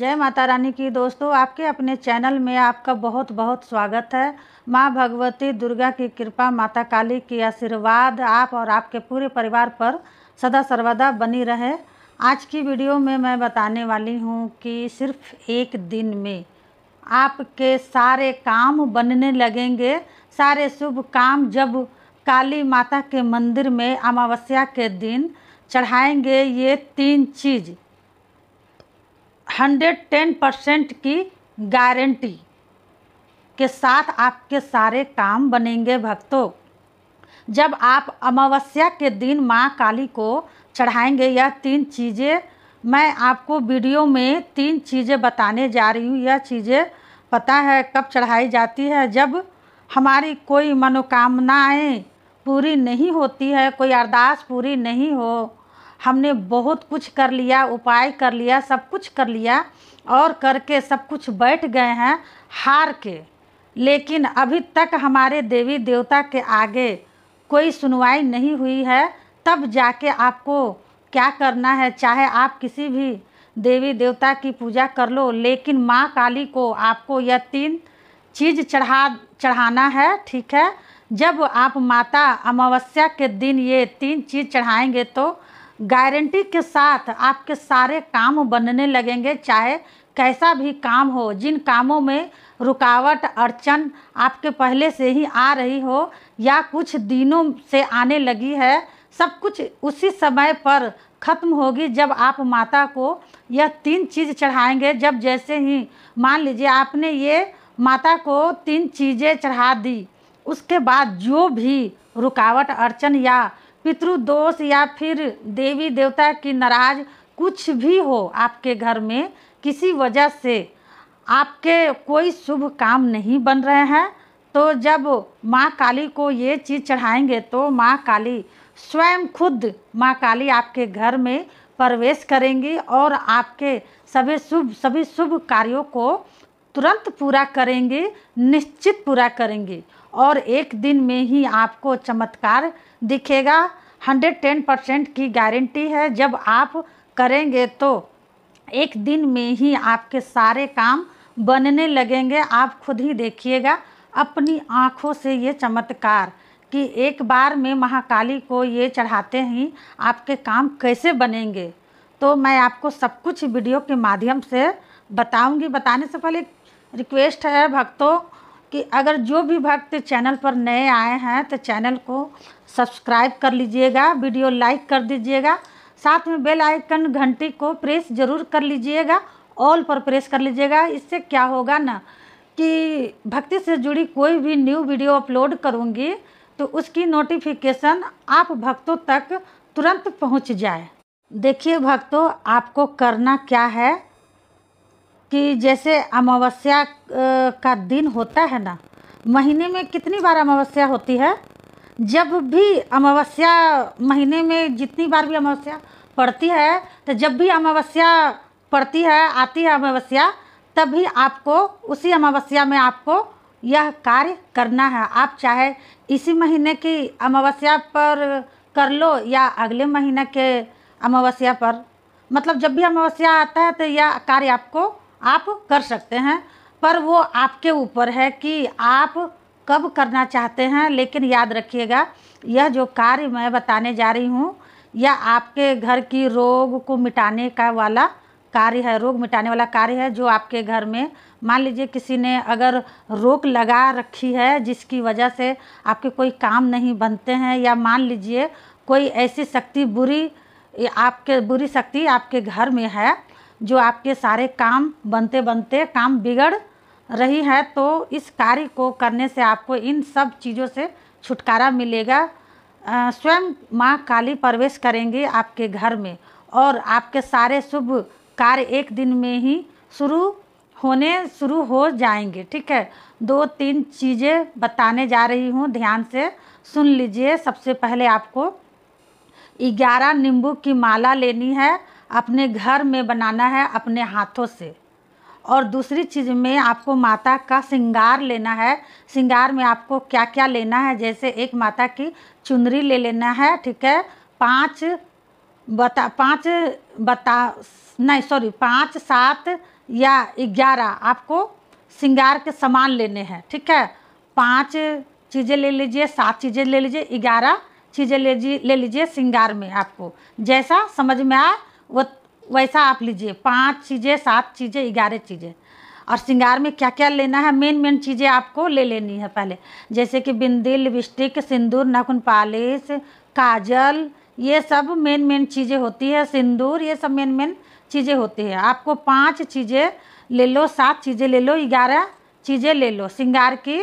जय माता रानी की दोस्तों आपके अपने चैनल में आपका बहुत बहुत स्वागत है माँ भगवती दुर्गा की कृपा माता काली की आशीर्वाद आप और आपके पूरे परिवार पर सदा सर्वदा बनी रहे आज की वीडियो में मैं बताने वाली हूँ कि सिर्फ एक दिन में आपके सारे काम बनने लगेंगे सारे शुभ काम जब काली माता के मंदिर में अमावस्या के दिन चढ़ाएंगे ये तीन चीज़ हंड्रेड टेन परसेंट की गारंटी के साथ आपके सारे काम बनेंगे भक्तों जब आप अमावस्या के दिन माँ काली को चढ़ाएंगे यह तीन चीज़ें मैं आपको वीडियो में तीन चीज़ें बताने जा रही हूँ यह चीज़ें पता है कब चढ़ाई जाती है जब हमारी कोई मनोकामनाएं पूरी नहीं होती है कोई अरदास पूरी नहीं हो हमने बहुत कुछ कर लिया उपाय कर लिया सब कुछ कर लिया और करके सब कुछ बैठ गए हैं हार के लेकिन अभी तक हमारे देवी देवता के आगे कोई सुनवाई नहीं हुई है तब जाके आपको क्या करना है चाहे आप किसी भी देवी देवता की पूजा कर लो लेकिन माँ काली को आपको यह तीन चीज़ चढ़ा चढ़ाना है ठीक है जब आप माता अमावस्या के दिन ये तीन चीज़ चढ़ाएंगे तो गारंटी के साथ आपके सारे काम बनने लगेंगे चाहे कैसा भी काम हो जिन कामों में रुकावट अड़चन आपके पहले से ही आ रही हो या कुछ दिनों से आने लगी है सब कुछ उसी समय पर ख़त्म होगी जब आप माता को यह तीन चीज़ चढ़ाएंगे जब जैसे ही मान लीजिए आपने ये माता को तीन चीज़ें चढ़ा दी उसके बाद जो भी रुकावट अड़चन या पितृदोष या फिर देवी देवता की नाराज कुछ भी हो आपके घर में किसी वजह से आपके कोई शुभ काम नहीं बन रहे हैं तो जब माँ काली को ये चीज़ चढ़ाएंगे तो माँ काली स्वयं खुद माँ काली आपके घर में प्रवेश करेंगी और आपके सभी शुभ सभी शुभ कार्यों को तुरंत पूरा करेंगी निश्चित पूरा करेंगी और एक दिन में ही आपको चमत्कार दिखेगा हंड्रेड टेन परसेंट की गारंटी है जब आप करेंगे तो एक दिन में ही आपके सारे काम बनने लगेंगे आप खुद ही देखिएगा अपनी आँखों से ये चमत्कार कि एक बार में महाकाली को ये चढ़ाते ही आपके काम कैसे बनेंगे तो मैं आपको सब कुछ वीडियो के माध्यम से बताऊंगी बताने से पहले रिक्वेस्ट है भक्तों कि अगर जो भी भक्त चैनल पर नए आए हैं तो चैनल को सब्सक्राइब कर लीजिएगा वीडियो लाइक कर दीजिएगा साथ में बेल आइकन घंटी को प्रेस जरूर कर लीजिएगा ऑल पर प्रेस कर लीजिएगा इससे क्या होगा ना कि भक्ति से जुड़ी कोई भी न्यू वीडियो अपलोड करूँगी तो उसकी नोटिफिकेशन आप भक्तों तक तुरंत पहुँच जाए देखिए भक्तों आपको करना क्या है कि जैसे अमावस्या का दिन होता है ना महीने में कितनी बार अमावस्या होती है जब भी अमावस्या महीने में जितनी बार भी अमावस्या पड़ती है तो जब भी अमावस्या पड़ती है आती है अमावस्या तभी आपको उसी अमावस्या में आपको यह कार्य करना है आप चाहे इसी महीने की अमावस्या पर कर लो या अगले महीने के अमावस्या पर मतलब जब भी अमावस्या आता है तो यह कार्य आपको आप कर सकते हैं पर वो आपके ऊपर है कि आप कब करना चाहते हैं लेकिन याद रखिएगा यह जो कार्य मैं बताने जा रही हूँ यह आपके घर की रोग को मिटाने का वाला कार्य है रोग मिटाने वाला कार्य है जो आपके घर में मान लीजिए किसी ने अगर रोक लगा रखी है जिसकी वजह से आपके कोई काम नहीं बनते हैं या मान लीजिए कोई ऐसी शक्ति बुरी आपके बुरी शक्ति आपके घर में है जो आपके सारे काम बनते बनते काम बिगड़ रही है तो इस कार्य को करने से आपको इन सब चीज़ों से छुटकारा मिलेगा स्वयं माँ काली प्रवेश करेंगे आपके घर में और आपके सारे शुभ कार्य एक दिन में ही शुरू होने शुरू हो जाएंगे ठीक है दो तीन चीज़ें बताने जा रही हूँ ध्यान से सुन लीजिए सबसे पहले आपको ग्यारह नींबू की माला लेनी है अपने घर में बनाना है अपने हाथों से और दूसरी चीज़ में आपको माता का श्रृंगार लेना है श्रृंगार में आपको क्या क्या लेना है जैसे एक माता की चुनरी ले लेना है ठीक है पाँच बता पाँच बता नहीं सॉरी पाँच सात या ग्यारह आपको श्रृंगार के सामान लेने हैं ठीक है पाँच चीज़ें ले लीजिए सात चीज़ें ले लीजिए ग्यारह चीज़ें ले लीजिए श्रृंगार में आपको जैसा समझ में आए वो वैसा आप लीजिए पांच चीज़ें सात चीज़ें ग्यारह चीज़ें और श्रृंगार में क्या क्या लेना है मेन मेन चीज़ें आपको ले लेनी है पहले जैसे कि बिंदी लिपस्टिक सिंदूर नाखून पालिश काजल ये सब मेन मेन चीज़ें होती है सिंदूर ये सब मेन मेन चीज़ें होती है आपको पांच चीज़ें ले लो सात चीज़ें ले लो ग्यारह चीज़ें ले लो श्रृंगार की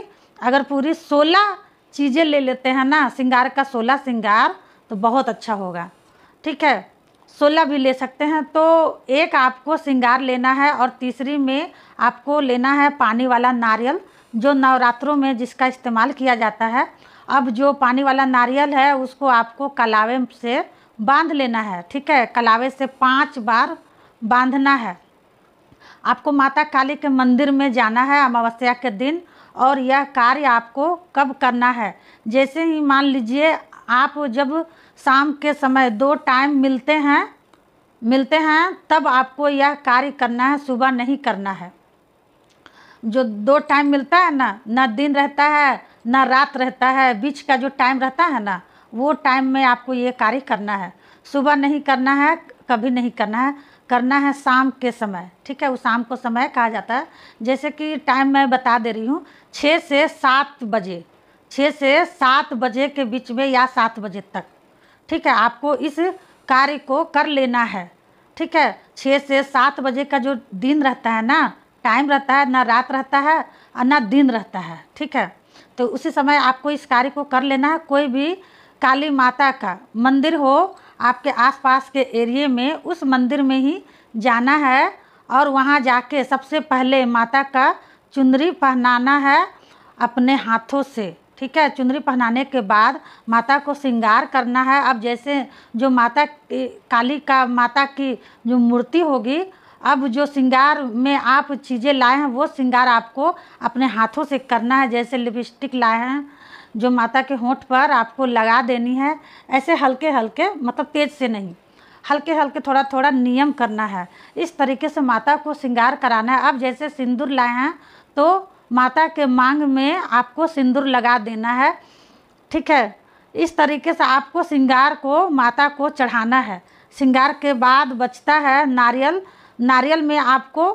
अगर पूरी सोलह चीज़ें ले लेते हैं ना श्रृंगार का सोलह श्रृंगार तो बहुत अच्छा होगा ठीक है सोलह भी ले सकते हैं तो एक आपको सिंगार लेना है और तीसरी में आपको लेना है पानी वाला नारियल जो नवरात्रों में जिसका इस्तेमाल किया जाता है अब जो पानी वाला नारियल है उसको आपको कलावे से बांध लेना है ठीक है कलावे से पांच बार बांधना है आपको माता काली के मंदिर में जाना है अमावस्या के दिन और यह कार्य आपको कब करना है जैसे ही मान लीजिए आप जब शाम के समय दो टाइम मिलते हैं मिलते हैं तब आपको यह कार्य करना है सुबह नहीं करना है जो दो टाइम मिलता है ना ना दिन रहता है ना रात रहता है बीच का जो टाइम रहता है ना वो टाइम में आपको ये कार्य करना है सुबह नहीं करना है कभी नहीं करना है करना है शाम के समय ठीक है वो शाम को समय कहा जाता है जैसे कि टाइम मैं बता दे रही हूँ छः से सात बजे छः से सात बजे के बीच में या सात बजे तक ठीक है आपको इस कार्य को कर लेना है ठीक है छः से सात बजे का जो दिन रहता है ना टाइम रहता है ना रात रहता है और ना दिन रहता है ठीक है तो उसी समय आपको इस कार्य को कर लेना है कोई भी काली माता का मंदिर हो आपके आसपास के एरिए में उस मंदिर में ही जाना है और वहाँ जाके सबसे पहले माता का चुनरी पहनाना है अपने हाथों से ठीक है चुनरी पहनाने के बाद माता को श्रृंगार करना है अब जैसे जो माता काली का माता की जो मूर्ति होगी अब जो श्रृंगार में आप चीज़ें लाए हैं वो श्रृंगार आपको अपने हाथों से करना है जैसे लिपस्टिक लाए हैं जो माता के होंठ पर आपको लगा देनी है ऐसे हल्के हल्के मतलब तेज़ से नहीं हल्के हल्के थोड़ा थोड़ा नियम करना है इस तरीके से माता को श्रृंगार कराना है अब जैसे सिंदूर लाए हैं तो माता के मांग में आपको सिंदूर लगा देना है ठीक है इस तरीके से आपको श्रृंगार को माता को चढ़ाना है श्रृंगार के बाद बचता है नारियल नारियल में आपको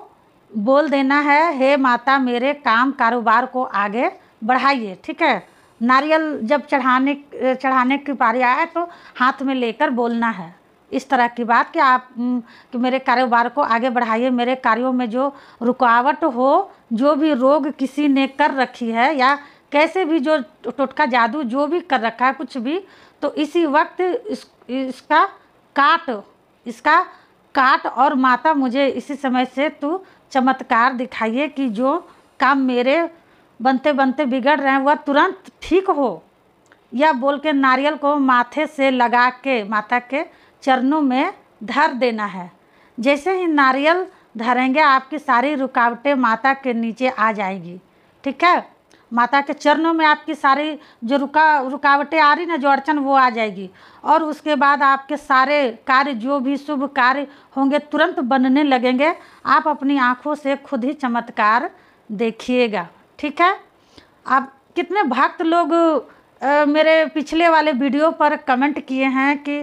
बोल देना है हे माता मेरे काम कारोबार को आगे बढ़ाइए ठीक है नारियल जब चढ़ाने चढ़ाने की पारी आए तो हाथ में लेकर बोलना है इस तरह की बात कि आप कि मेरे कारोबार को आगे बढ़ाइए मेरे कार्यों में जो रुकावट हो जो भी रोग किसी ने कर रखी है या कैसे भी जो टोटका जादू जो भी कर रखा है कुछ भी तो इसी वक्त इस, इसका काट इसका काट और माता मुझे इसी समय से तू चमत्कार दिखाइए कि जो काम मेरे बनते बनते बिगड़ रहे हैं वह तुरंत ठीक हो या बोल के नारियल को माथे से लगा के माता के चरणों में धर देना है जैसे ही नारियल धरेंगे आपकी सारी रुकावटें माता के नीचे आ जाएगी ठीक है माता के चरणों में आपकी सारी जो रुका रुकावटें आ रही ना जो अड़चन वो आ जाएगी और उसके बाद आपके सारे कार्य जो भी शुभ कार्य होंगे तुरंत बनने लगेंगे आप अपनी आँखों से खुद ही चमत्कार देखिएगा ठीक है आप कितने भक्त लोग आ, मेरे पिछले वाले वीडियो पर कमेंट किए हैं कि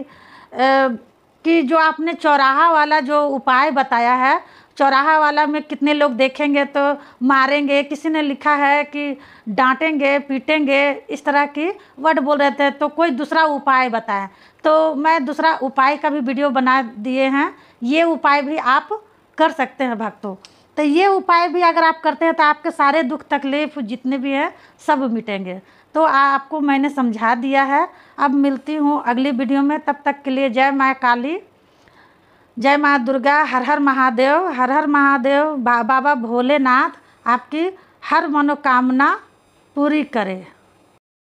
कि जो आपने चौराहा वाला जो उपाय बताया है चौराहा वाला में कितने लोग देखेंगे तो मारेंगे किसी ने लिखा है कि डांटेंगे पीटेंगे इस तरह की वर्ड बोल रहे थे तो कोई दूसरा उपाय बताएं तो मैं दूसरा उपाय का भी वीडियो बना दिए हैं ये उपाय भी आप कर सकते हैं भक्तों तो ये उपाय भी अगर आप करते हैं तो आपके सारे दुख तकलीफ जितने भी हैं सब मिटेंगे तो आपको मैंने समझा दिया है अब मिलती हूँ अगली वीडियो में तब तक के लिए जय माँ काली जय माँ दुर्गा हर हर महादेव हर हर महादेव बाबा भोलेनाथ आपकी हर मनोकामना पूरी करे